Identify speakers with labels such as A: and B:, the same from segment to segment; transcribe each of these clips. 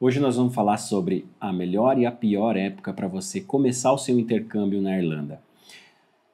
A: Hoje nós vamos falar sobre a melhor e a pior época para você começar o seu intercâmbio na Irlanda.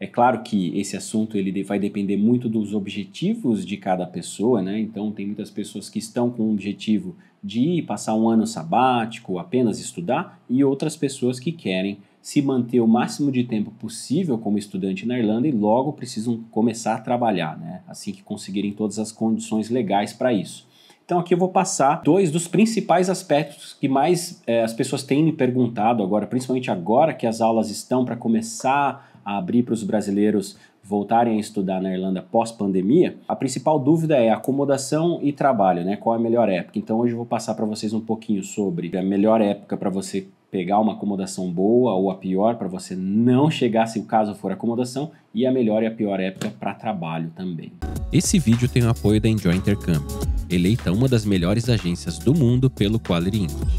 A: É claro que esse assunto ele vai depender muito dos objetivos de cada pessoa, né? Então tem muitas pessoas que estão com o objetivo de ir passar um ano sabático, apenas estudar, e outras pessoas que querem se manter o máximo de tempo possível como estudante na Irlanda e logo precisam começar a trabalhar, né? Assim que conseguirem todas as condições legais para isso. Então aqui eu vou passar dois dos principais aspectos que mais é, as pessoas têm me perguntado agora, principalmente agora que as aulas estão para começar a abrir para os brasileiros voltarem a estudar na Irlanda pós-pandemia, a principal dúvida é acomodação e trabalho, né? Qual é a melhor época? Então hoje eu vou passar para vocês um pouquinho sobre a melhor época para você pegar uma acomodação boa ou a pior para você não chegar se o caso for acomodação e a melhor e a pior época para trabalho também. Esse vídeo tem o apoio da Enjoy Intercâmbio, eleita uma das melhores agências do mundo pelo Quality English.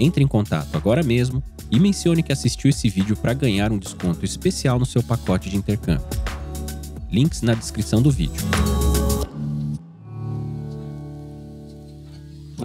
A: Entre em contato agora mesmo e mencione que assistiu esse vídeo para ganhar um desconto especial no seu pacote de intercâmbio. Links na descrição do vídeo.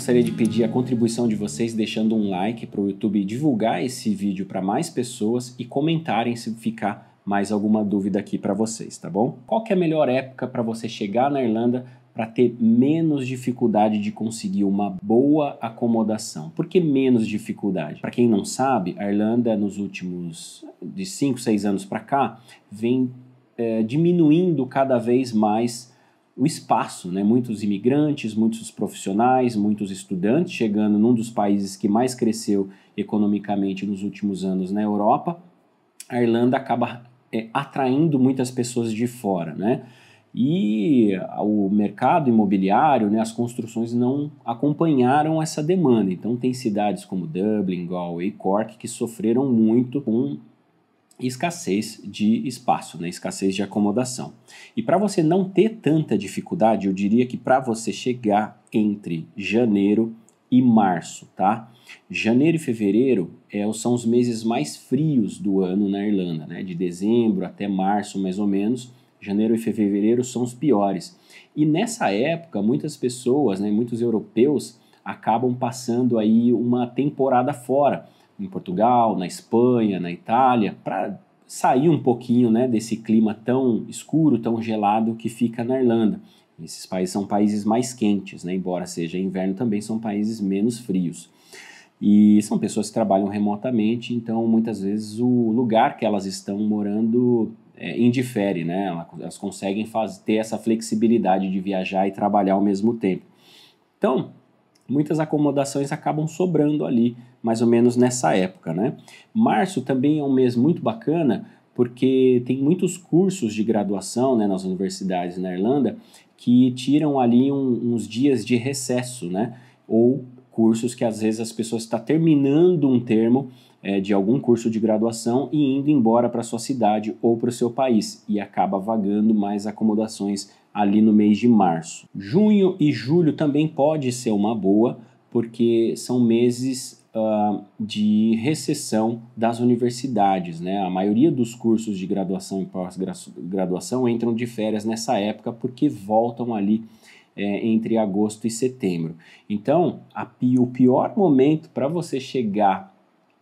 A: gostaria de pedir a contribuição de vocês deixando um like para o YouTube divulgar esse vídeo para mais pessoas e comentarem se ficar mais alguma dúvida aqui para vocês, tá bom? Qual que é a melhor época para você chegar na Irlanda para ter menos dificuldade de conseguir uma boa acomodação. Por que menos dificuldade? Para quem não sabe, a Irlanda nos últimos de 5, 6 anos para cá vem é, diminuindo cada vez mais o espaço, né? Muitos imigrantes, muitos profissionais, muitos estudantes chegando num dos países que mais cresceu economicamente nos últimos anos na Europa. A Irlanda acaba é, atraindo muitas pessoas de fora, né? E o mercado imobiliário, né, as construções não acompanharam essa demanda. Então, tem cidades como Dublin, Galway e Cork que sofreram muito com escassez de espaço, né? escassez de acomodação. E para você não ter tanta dificuldade, eu diria que para você chegar entre janeiro e março, tá? Janeiro e fevereiro é, são os meses mais frios do ano na Irlanda, né? De dezembro até março, mais ou menos. Janeiro e fevereiro são os piores. E nessa época, muitas pessoas, né, muitos europeus, acabam passando aí uma temporada fora em Portugal, na Espanha, na Itália, para sair um pouquinho né, desse clima tão escuro, tão gelado que fica na Irlanda. Esses países são países mais quentes, né, embora seja inverno, também são países menos frios. E são pessoas que trabalham remotamente, então muitas vezes o lugar que elas estão morando é, indifere, né? Elas conseguem ter essa flexibilidade de viajar e trabalhar ao mesmo tempo. Então, muitas acomodações acabam sobrando ali mais ou menos nessa época, né? Março também é um mês muito bacana porque tem muitos cursos de graduação né, nas universidades na Irlanda que tiram ali um, uns dias de recesso, né? Ou cursos que às vezes as pessoas estão tá terminando um termo é, de algum curso de graduação e indo embora para sua cidade ou para o seu país e acaba vagando mais acomodações ali no mês de março. Junho e julho também pode ser uma boa, porque são meses uh, de recessão das universidades. Né? A maioria dos cursos de graduação e pós-graduação entram de férias nessa época porque voltam ali é, entre agosto e setembro. Então, a, o pior momento para você chegar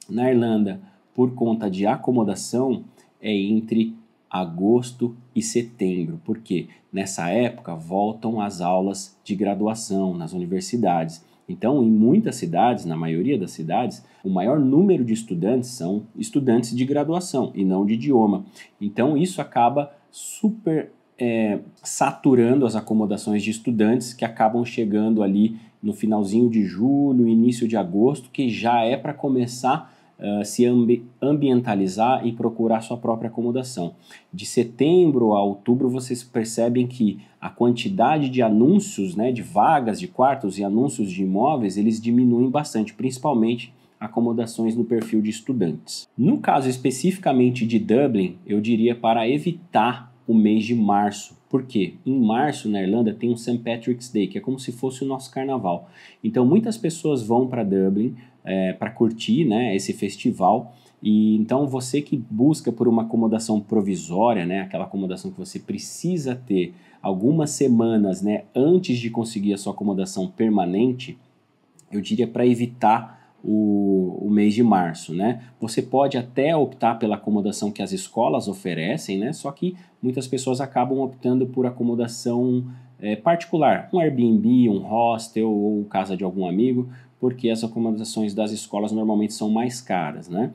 A: na Irlanda por conta de acomodação é entre agosto e setembro, porque nessa época voltam as aulas de graduação nas universidades. Então, em muitas cidades, na maioria das cidades, o maior número de estudantes são estudantes de graduação e não de idioma. Então, isso acaba super é, saturando as acomodações de estudantes que acabam chegando ali no finalzinho de julho, início de agosto, que já é para começar eh, se ambi ambientalizar e procurar sua própria acomodação. De setembro a outubro, vocês percebem que a quantidade de anúncios, né, de vagas de quartos e anúncios de imóveis, eles diminuem bastante, principalmente acomodações no perfil de estudantes. No caso especificamente de Dublin, eu diria para evitar o mês de março. porque Em março, na Irlanda, tem o St. Patrick's Day, que é como se fosse o nosso carnaval. Então, muitas pessoas vão para Dublin, é, para curtir né, esse festival. E então você que busca por uma acomodação provisória, né, aquela acomodação que você precisa ter algumas semanas, né, antes de conseguir a sua acomodação permanente, eu diria para evitar o, o, mês de março, né? Você pode até optar pela acomodação que as escolas oferecem, né? Só que muitas pessoas acabam optando por acomodação é, particular, um Airbnb, um hostel ou casa de algum amigo, porque as acomodações das escolas normalmente são mais caras, né?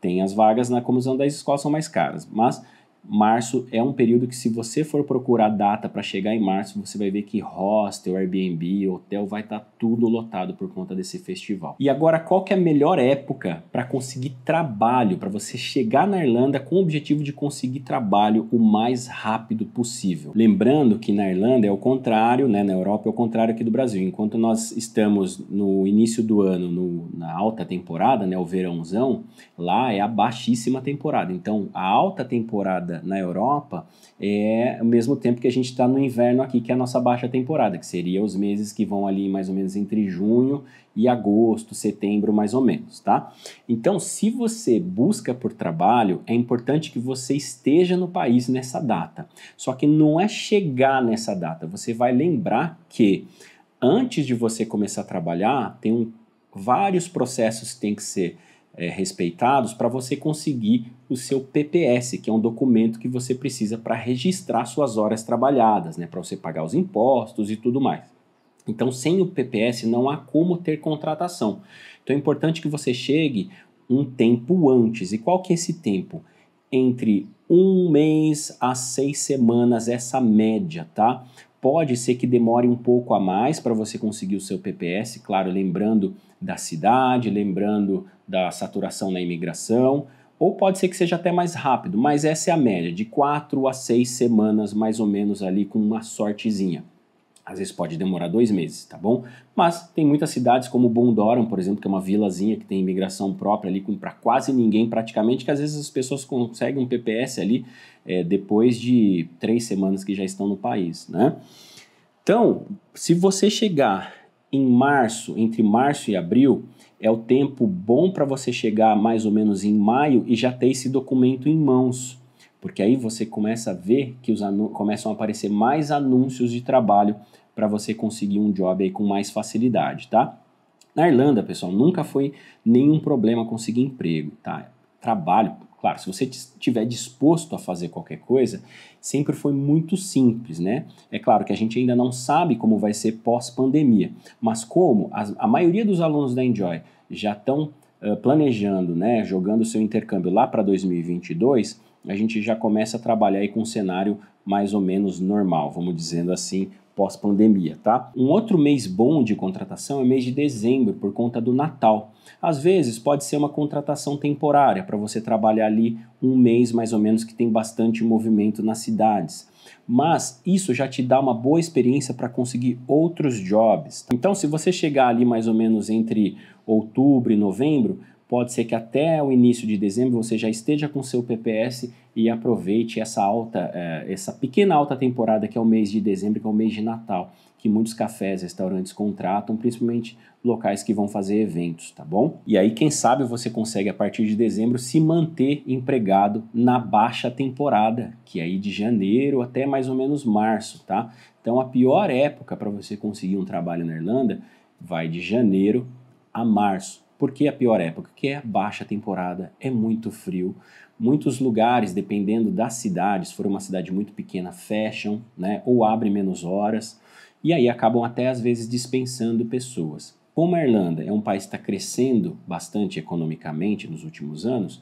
A: Tem as vagas na acomodação das escolas são mais caras, mas Março é um período que, se você for procurar data para chegar em março, você vai ver que hostel, Airbnb, hotel vai estar tá tudo lotado por conta desse festival. E agora, qual que é a melhor época para conseguir trabalho, para você chegar na Irlanda com o objetivo de conseguir trabalho o mais rápido possível? Lembrando que na Irlanda é o contrário, né? na Europa é o contrário aqui do Brasil. Enquanto nós estamos no início do ano, no, na alta temporada, né? o verãozão, lá é a baixíssima temporada. Então, a alta temporada na Europa é o mesmo tempo que a gente está no inverno aqui, que é a nossa baixa temporada, que seria os meses que vão ali mais ou menos entre junho e agosto, setembro, mais ou menos, tá? Então, se você busca por trabalho, é importante que você esteja no país nessa data. Só que não é chegar nessa data, você vai lembrar que antes de você começar a trabalhar, tem um, vários processos que tem que ser é, respeitados para você conseguir o seu PPS, que é um documento que você precisa para registrar suas horas trabalhadas, né, para você pagar os impostos e tudo mais. Então, sem o PPS não há como ter contratação. Então é importante que você chegue um tempo antes. E qual que é esse tempo? Entre um mês a seis semanas, essa média, tá? Pode ser que demore um pouco a mais para você conseguir o seu PPS, claro, lembrando da cidade, lembrando da saturação na imigração, ou pode ser que seja até mais rápido, mas essa é a média, de quatro a seis semanas mais ou menos ali com uma sortezinha. Às vezes pode demorar dois meses, tá bom? Mas tem muitas cidades como Bondoran, por exemplo, que é uma vilazinha que tem imigração própria ali para quase ninguém praticamente, que às vezes as pessoas conseguem um PPS ali é, depois de três semanas que já estão no país, né? Então, se você chegar em março, entre março e abril, é o tempo bom para você chegar mais ou menos em maio e já ter esse documento em mãos porque aí você começa a ver que os começam a aparecer mais anúncios de trabalho para você conseguir um job aí com mais facilidade, tá? Na Irlanda, pessoal, nunca foi nenhum problema conseguir emprego, tá? Trabalho, claro, se você estiver disposto a fazer qualquer coisa, sempre foi muito simples, né? É claro que a gente ainda não sabe como vai ser pós-pandemia, mas como a, a maioria dos alunos da Enjoy já estão uh, planejando, né, jogando seu intercâmbio lá para 2022, a gente já começa a trabalhar aí com um cenário mais ou menos normal, vamos dizendo assim, pós-pandemia, tá? Um outro mês bom de contratação é mês de dezembro, por conta do Natal. Às vezes pode ser uma contratação temporária, para você trabalhar ali um mês mais ou menos que tem bastante movimento nas cidades. Mas isso já te dá uma boa experiência para conseguir outros jobs. Então, se você chegar ali mais ou menos entre outubro e novembro, Pode ser que até o início de dezembro você já esteja com seu PPS e aproveite essa alta, eh, essa pequena alta temporada que é o mês de dezembro, que é o mês de Natal, que muitos cafés, restaurantes contratam, principalmente locais que vão fazer eventos, tá bom? E aí, quem sabe você consegue a partir de dezembro se manter empregado na baixa temporada, que é aí de janeiro até mais ou menos março, tá? Então, a pior época para você conseguir um trabalho na Irlanda vai de janeiro a março porque a pior época, que é baixa temporada, é muito frio. Muitos lugares, dependendo das cidades, se for uma cidade muito pequena, fecham, né? Ou abrem menos horas. E aí acabam até às vezes dispensando pessoas. Como a Irlanda é um país que está crescendo bastante economicamente nos últimos anos,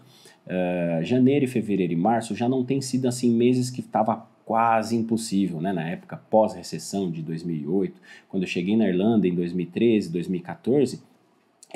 A: uh, janeiro, fevereiro e março já não tem sido assim meses que estava quase impossível, né? Na época pós-recessão de 2008, quando eu cheguei na Irlanda em 2013, 2014,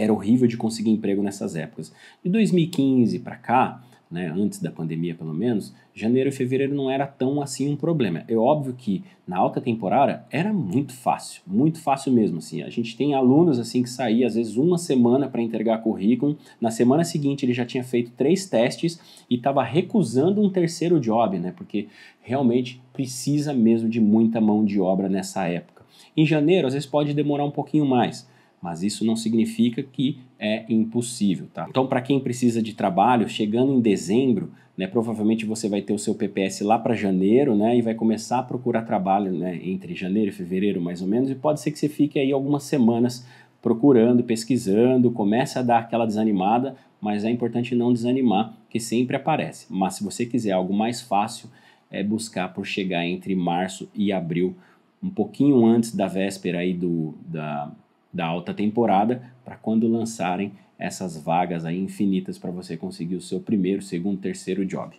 A: era horrível de conseguir emprego nessas épocas. De 2015 para cá, né, antes da pandemia pelo menos, janeiro e fevereiro não era tão assim um problema. É óbvio que na alta temporada era muito fácil, muito fácil mesmo assim. A gente tem alunos assim que saía às vezes uma semana para entregar currículo, na semana seguinte ele já tinha feito três testes e estava recusando um terceiro job, né? Porque realmente precisa mesmo de muita mão de obra nessa época. Em janeiro às vezes pode demorar um pouquinho mais mas isso não significa que é impossível, tá? Então, para quem precisa de trabalho, chegando em dezembro, né, provavelmente você vai ter o seu PPS lá para janeiro, né, e vai começar a procurar trabalho, né, entre janeiro e fevereiro, mais ou menos, e pode ser que você fique aí algumas semanas procurando, pesquisando, comece a dar aquela desanimada, mas é importante não desanimar, que sempre aparece. Mas se você quiser algo mais fácil, é buscar por chegar entre março e abril, um pouquinho antes da véspera aí do da da alta temporada para quando lançarem essas vagas aí infinitas para você conseguir o seu primeiro, segundo, terceiro job.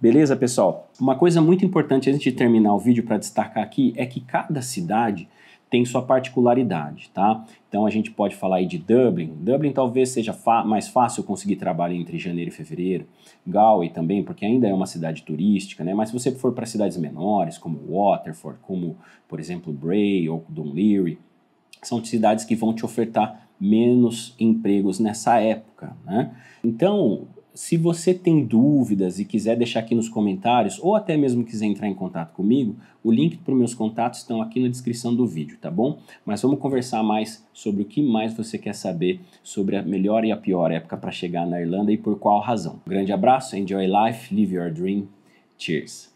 A: Beleza, pessoal? Uma coisa muito importante antes de terminar o vídeo para destacar aqui é que cada cidade tem sua particularidade, tá? Então a gente pode falar aí de Dublin. Dublin talvez seja mais fácil conseguir trabalho entre janeiro e fevereiro. Galway também, porque ainda é uma cidade turística, né? Mas se você for para cidades menores, como Waterford, como por exemplo Bray ou Dunleary, são cidades que vão te ofertar menos empregos nessa época. Né? Então, se você tem dúvidas e quiser deixar aqui nos comentários, ou até mesmo quiser entrar em contato comigo, o link para os meus contatos estão aqui na descrição do vídeo, tá bom? Mas vamos conversar mais sobre o que mais você quer saber sobre a melhor e a pior época para chegar na Irlanda e por qual razão. Um grande abraço, enjoy life, live your dream, cheers!